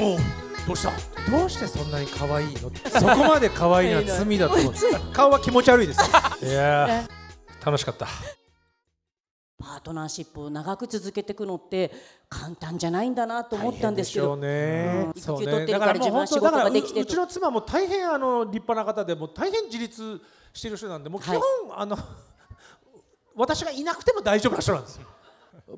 おおどうしたどうしてそんなに可愛いのそこまで可愛いのは罪だと思って 顔は気持ち悪いです いや楽しかったパートナーシップを長く続けていくのって簡単じゃないんだなと思ったんですけど、ねうん、育休取ってるから自分は仕事ができてうちの妻も大変あの立派な方でも大変自立してる人なんでもう基本、はい、あの 私がいなくても大丈夫な人なんですよ。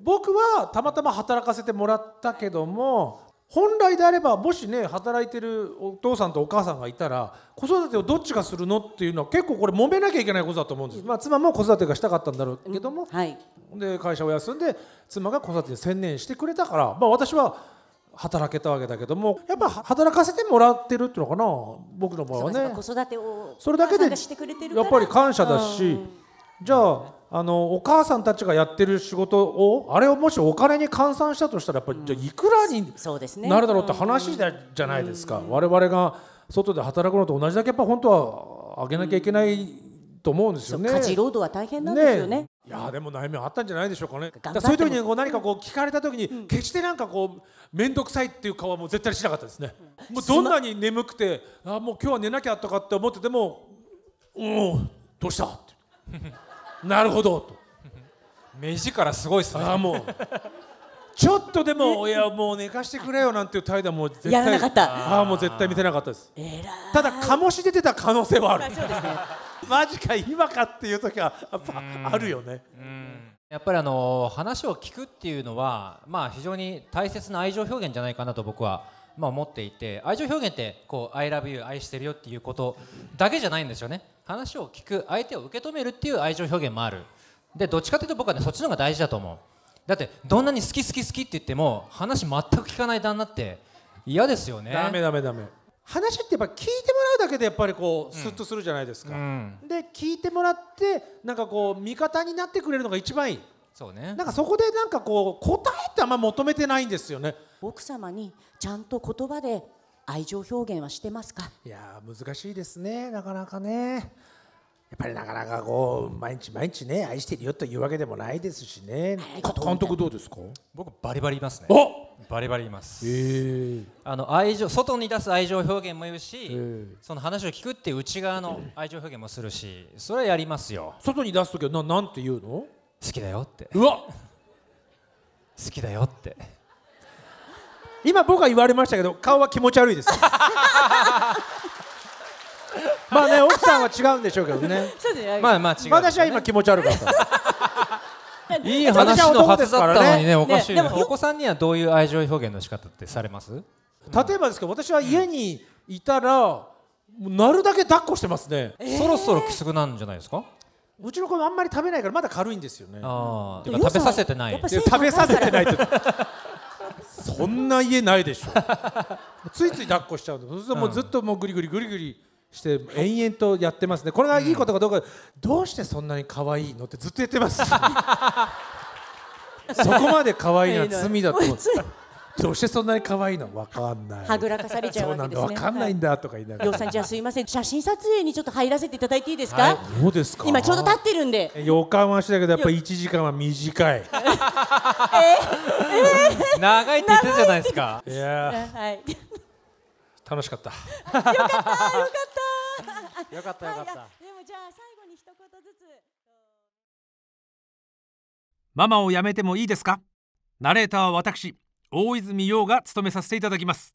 僕はたまたま働かせてもらったけども本来であればもしね働いてるお父さんとお母さんがいたら子育てをどっちがするのっていうのは結構これ揉めなきゃいけないことだと思うんです、まあ、妻も子育てがしたかったんだろうけども、うんはい、で会社を休んで妻が子育てに専念してくれたから、まあ、私は働けたわけだけどもやっぱ働かせてもらってるっていうのかな僕の場合はね。そそれだけでやっぱり感謝だし、うん、じゃああのお母さんたちがやってる仕事をあれをもしお金に換算したとしたらやっぱり、じゃいくらになるだろうって話じゃ,、じゃないですか、我々が外で働くのと同じだけやっぱ本当は上げなきゃいけないと思うんですよね。家事労働は大変なんですよねねいやでも悩みあったんじゃないでしょうかね。かそういう時にこう何かこう聞かれた時に、決してなんかこう面倒くさいっていう顔はもう絶対しなかったですね。もうどんなに眠くてあもう今日は寝なきゃとかって思ってても、うんどうしたって。なるほどと目力すごいっすねああもうちょっとでも親もう寝かしてくれよなんていう態度はもう絶対やらなかったああもう絶対見てなかったですただ醸し出てた可能性はあるそうですね マジか今かっていう時はやっぱあるよねやっぱりあの話を聞くっていうのはまあ非常に大切な愛情表現じゃないかなと僕はまあ、思っていて愛情表現ってこう「ILOVEYOU」愛してるよっていうことだけじゃないんですよね話を聞く相手を受け止めるっていう愛情表現もあるでどっちかというと僕はねそっちの方が大事だと思うだってどんなに好き好き好きって言っても話全く聞かない旦那って嫌ですよねダメダメダメ話ってやっぱ聞いてもらうだけでやっぱりこうスッとするじゃないですか、うんうん、で聞いてもらってなんかこう味方になってくれるのが一番いいそうねなんかそこでなんかこう答えってあんま求めてないんですよね奥様にちゃんと言葉で愛情表現はしてますかいや難しいですねなかなかねやっぱりなかなかこう毎日毎日ね愛してるよというわけでもないですしね監督どうですか僕バリバリいますねバリバリいます、えー、あの愛情外に出す愛情表現も言うし、えー、その話を聞くって内側の愛情表現もするしそれはやりますよ外に出す時はななんて言うの好きだよってうわ好きだよって今僕は言われましたけど顔は気持ち悪いです まあね奥さんは違うんでしょうけどねまあまあ違う、ね、私は今気持ち悪かった いい話のはずだったのにねおかしい、ねお子さんにはどういう愛情表現の仕方ってされます例えばですけど私は家にいたら、なるだけ抱っこしてますね、えー、そろそろきつくなんじゃないですかうちの子もあんまり食べないからまだ軽いんですよねああ食べさせてない食べさせてないっそんな家ないでしょ ついつい抱っこしちゃうそうするともうずっともうグリグリグリグリして延々とやってますねこれがいいことかどうか、どうしてそんなに可愛いのってずっと言ってます そこまで可愛いのは罪だと思って どうしてそんなに可愛いのわかんないはぐらかされちゃうわけですねわかんないんだとか言いながら、はい、さんじゃあすいません写真撮影にちょっと入らせていただいていいですか、はい、どうですか今ちょうど立ってるんで予感はしたけどやっぱり1時間は短いえー、長いって言ってたじゃないですかいやはい楽しかったよかったよかったよかったよかった、はい、でもじゃあ最後に一言ずつママをやめてもいいですかナレーターは私大泉洋が務めさせていただきます